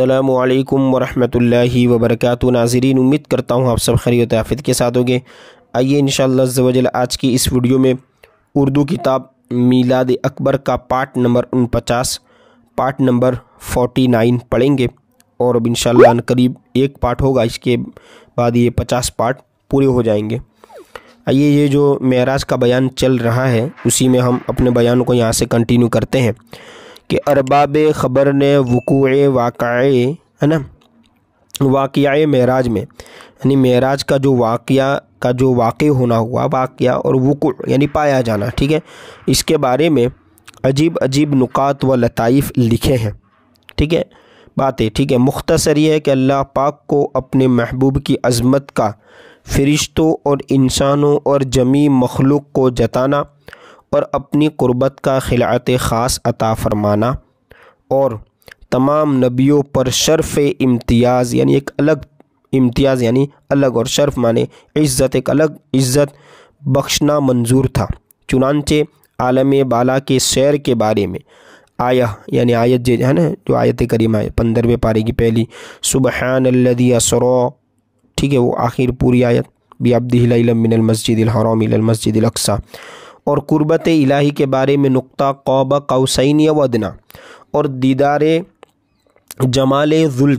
अल्लाम वरहमतुल्लाहि वबरकत नाजरीन उम्मीद करता हूँ आप सब खरी तहफ़ के साथ होंगे आइए इन शजल आज की इस वीडियो में उर्दू किताब मीलाद अकबर का पार्ट नंबर उन पचास पार्ट नंबर फोटी नाइन पढ़ेंगे और अब इन करीब एक पार्ट होगा इसके बाद ये पचास पार्ट पूरे हो जाएंगे आइए ये जो महराज का बयान चल रहा है उसी में हम अपने बयान को यहाँ से कंटिन्यू करते हैं कि अरबाब ख़बर ने वक़ू वाक़ है ना वाक़ मेराज में यानी मेराज का जो वाक़ का जो वाक़ होना हुआ वाक़ और वक़ू यानी पाया जाना ठीक है इसके बारे में अजीब अजीब नुकात व लताइफ लिखे हैं ठीक है बातें ठीक है मुख्तसर ये है कि अल्लाह पाक को अपने महबूब की अज़मत का फरिश्तों और इंसानों और जमी मखलूक को जताना और अपनी क़ुरबत का खिलात ख़ास अता फ़रमाना और तमाम नबियों पर शर्फ़ इम्तियाज़ यानी एक अलग इम्तियाज़ यानी अलग और शर्फ़ माने इज़्ज़त एक अलग इज़्ज़त बख्शना मंजूर था चुनानचे आलम बाला के सैर के बारे में आया यानी आयत जे है ना जो आयत करीम है पंद्रहवें पारे की पहली सुबहानल्लदी असरो ठीक है वो आखिर पूरी आयत बियाबदी मिनल मस्जिद हराम मस्जिद अक्सा और क़ुरबत इलाही के बारे में नुक्ता कौब कौसैन वदना और दीदार जमाल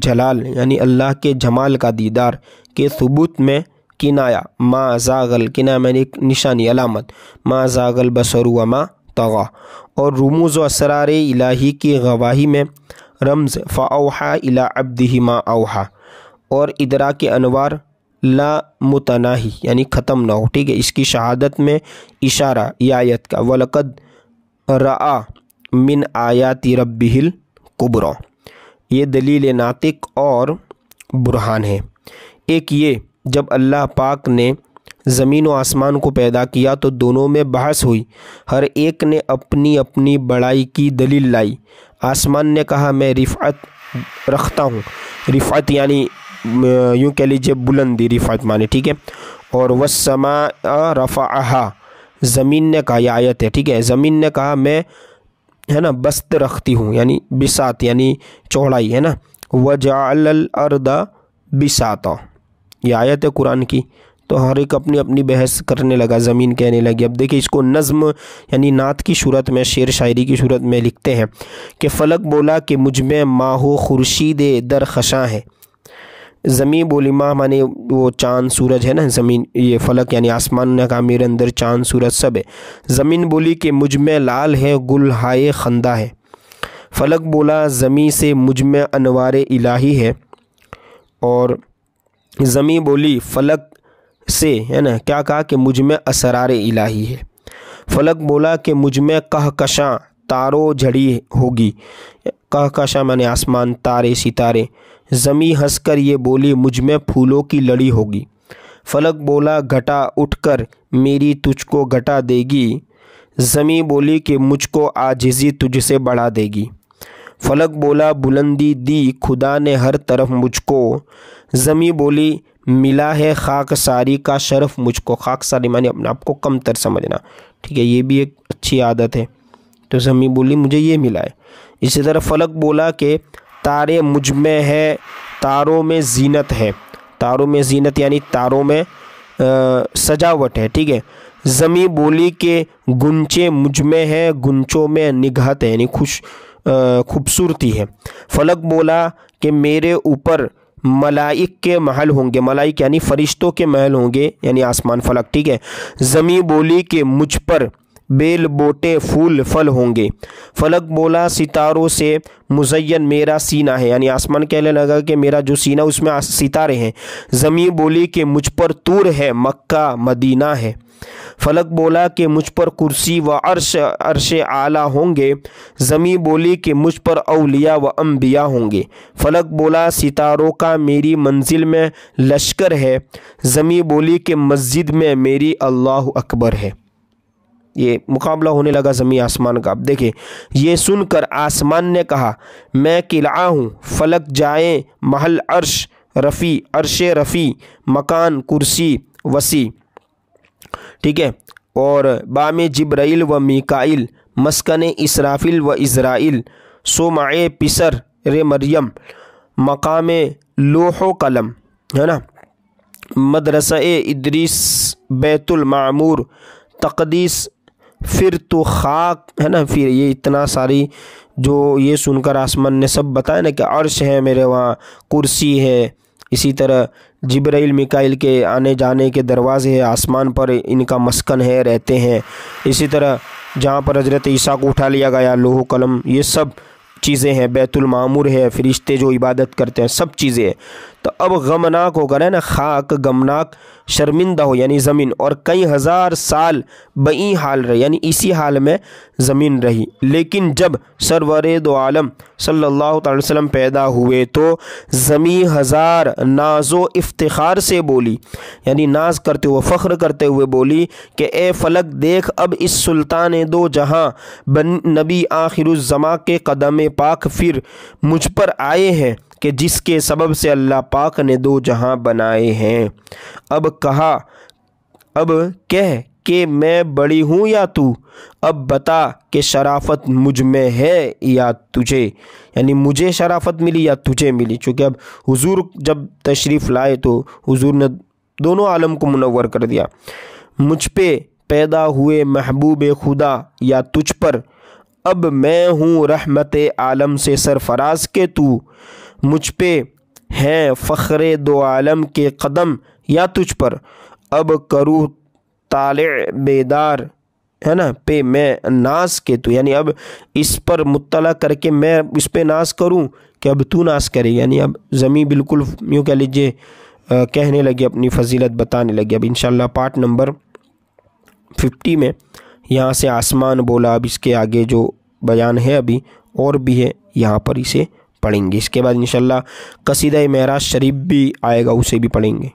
जलाल यानी अल्लाह के जमाल का दीदार के सबूत में किनाया मा जागल किना मैंने एक निशानी अलामत मा जागल बसरुआ मा तगा और रमूज़ व असरार इलाही की गवाही में रमज़ फ़ाओहा इला अब्दी माँ अवहा और इदरा के अनवार ला मुतनाही यानी ख़त्म ना हो ठीक है इसकी शहादत में इशारा यायत का वलकद रा मिन आयाति रबिल कुबरा ये दलील नातिक और बुरहान है एक ये जब अल्लाह पाक ने ज़मीन व आसमान को पैदा किया तो दोनों में बहस हुई हर एक ने अपनी अपनी बड़ाई की दलील लाई आसमान ने कहा मैं रिफ़त रखता हूँ रिफ़त यानी यूँ कह लीजिए बुलंदी रिफात माने ठीक है और वसमा रफ़ा ज़मीन ने कहा यह आयत है ठीक है ज़मीन ने कहा मैं है ना बस्त रखती हूँ यानी बिसात यानी चौड़ाई है ना वजाल अरद बिसाता यह आयत है कुरान की तो हर एक अपनी अपनी बहस करने लगा ज़मीन कहने लगी अब देखिए इसको नज़म यानी नात की सूरत में शेर शायरी की सूरत में लिखते हैं कि फ़लक बोला कि मुझमें माहो खुर्शीद दर खशां है ज़मीन बोली माँ माने वो चाँद सूरज है ना ज़मीन ये फलक यानी आसमान ने कहा मेरे अंदर चाँद सूरज सब है ज़मीन बोली कि मुझ में लाल है गुल हाय खंदा है फलक बोला ज़मी से मुझ में अनवार इलाही है और ज़मी बोली फलक से है ना क्या कहा कि मुझ में असरार इलाही है फलक बोला कि मुझ में कहकशां तारो झड़ी होगी कहकशां माने आसमान तारे सितारे जमी हंसकर ये बोली मुझ में फूलों की लड़ी होगी फलक बोला घटा उठकर मेरी तुझको घटा देगी जमी बोली कि मुझको आजिजी तुझसे बढ़ा देगी फलक बोला बुलंदी दी खुदा ने हर तरफ मुझको जमी बोली मिला है खाक सारी का शरफ मुझको खाक सारी मानी अपने आप को कम तर समझना ठीक है ये भी एक अच्छी आदत है तो जमी बोली मुझे ये मिला है इसी तरह फलक बोला कि तारे मुझ में है तारों में जीनत है तारों में जीनत यानी तारों में आ, सजावट है ठीक है ज़मी बोली के गुंचे मुझ में है गुंचों में निगहत है यानी खुश खूबसूरती है फलक बोला कि मेरे ऊपर मलाइक के महल होंगे मलाइक यानी फरिश्तों के महल होंगे यानी आसमान फलक ठीक है ज़मी बोली के मुझ पर बेल बोटे फूल फल होंगे फलक बोला सितारों से मुजैन मेरा सीना है यानी आसमान कहने लगा कि मेरा जो सीना उसमें सितारे हैं ज़मीन बोली कि मुझ पर तूर है मक्का मदीना है फलक बोला कि मुझ पर कुर्सी व अर्श अर्श आला होंगे ज़मी बोली कि मुझ पर अलिया व अम्बिया होंगे फलक बोला सितारों का मेरी मंजिल में लश्कर है ज़मी बोली कि मस्जिद में मेरी अल्लाह अकबर है ये मुकाबला होने लगा ज़मीन आसमान का अब देखें ये सुनकर आसमान ने कहा मैं किला हूँ फलक जाए महल अर्श रफ़ी अरश रफ़ी मकान कुर्सी वसी ठीक है और बाम जब्राइल व मिकाइल मस्कन इसराफिल व इसराइल सोमाए पिसर रे मरियम मकाम लोहो कलम है ना मदरसा इदरीस बैतुलमामूर तकदीस फिर तो खाक है ना फिर ये इतना सारी जो ये सुनकर आसमान ने सब बताया ना कि अर्श है मेरे वहाँ कुर्सी है इसी तरह जिब्राइल मिकाइल के आने जाने के दरवाजे हैं आसमान पर इनका मस्कन है रहते हैं इसी तरह जहाँ पर हजरत ईसा को उठा लिया गया लोहो कलम ये सब चीज़ें हैं बैतुल मामूर है फिरिश्ते जो इबादत करते हैं सब चीज़ें तो अब गमनाक होकर है ना खाक गमनाक शर्मिंदा हो यानी ज़मीन और कई हज़ार साल बई हाल रहे यानी इसी हाल में ज़मीन रही लेकिन जब सरवर दो आलम सल्लल्लाहु अलैहि वसल्लम पैदा हुए तो ज़मी हज़ार नाजो इफ्तार से बोली यानी नाज करते हुए फ़ख्र करते हुए बोली कि ए फलक देख अब इस सुल्तान दो जहाँ बन नबी आखिरुज़मा के कदम पाक फिर मुझ पर आए हैं कि जिसके सबब से अल्लाह पाक ने दो जहां बनाए हैं अब कहा अब कह के मैं बड़ी हूँ या तू अब बता कि शराफत मुझ में है या तुझे यानी मुझे शराफत मिली या तुझे मिली चूँकि अब हुजूर जब तशरीफ़ लाए तो हुजूर ने दोनों आलम को मुनवर कर दिया मुझ पे पैदा हुए महबूब खुदा या तुझ पर अब मैं हूँ रहमत आलम से सरफराज के तू मुझ पे है फ़ख्र दो आलम के कदम या तुझ पर अब करूँ ताल बेदार है ना पे मैं नाश के तू यानी अब इस पर मुतला करके मैं इस पर नाश करूँ कि अब तू नाश करे यानी अब ज़मीं बिल्कुल यूँ कह लीजिए कहने लगी अपनी फजीलत बताने लगी अब इन पार्ट नंबर फिफ्टी में यहाँ से आसमान बोला अब इसके आगे जो बयान है अभी और भी है यहाँ पर इसे पढ़ेंगे इसके बाद इन कसीदा महराज शरीफ भी आएगा उसे भी पढ़ेंगे